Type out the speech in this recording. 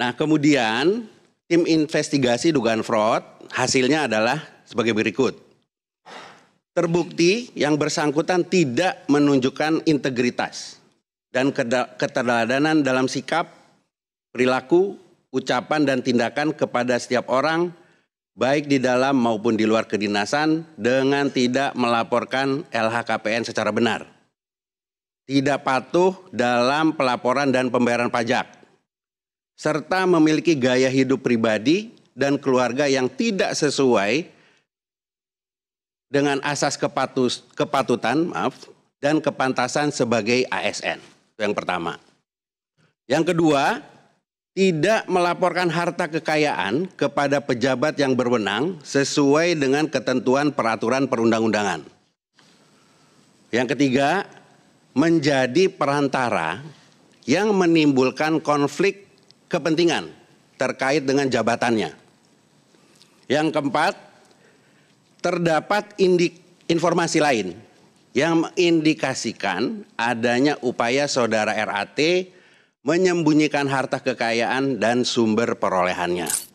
Nah kemudian tim investigasi dugaan fraud hasilnya adalah sebagai berikut. Terbukti yang bersangkutan tidak menunjukkan integritas dan keteladanan dalam sikap, perilaku, ucapan dan tindakan kepada setiap orang baik di dalam maupun di luar kedinasan dengan tidak melaporkan LHKPN secara benar. Tidak patuh dalam pelaporan dan pembayaran pajak serta memiliki gaya hidup pribadi dan keluarga yang tidak sesuai dengan asas kepatus, kepatutan maaf, dan kepantasan sebagai ASN. Itu yang pertama. Yang kedua, tidak melaporkan harta kekayaan kepada pejabat yang berwenang sesuai dengan ketentuan peraturan perundang-undangan. Yang ketiga, menjadi perantara yang menimbulkan konflik kepentingan terkait dengan jabatannya. Yang keempat, terdapat indik, informasi lain yang mengindikasikan adanya upaya saudara RAT menyembunyikan harta kekayaan dan sumber perolehannya.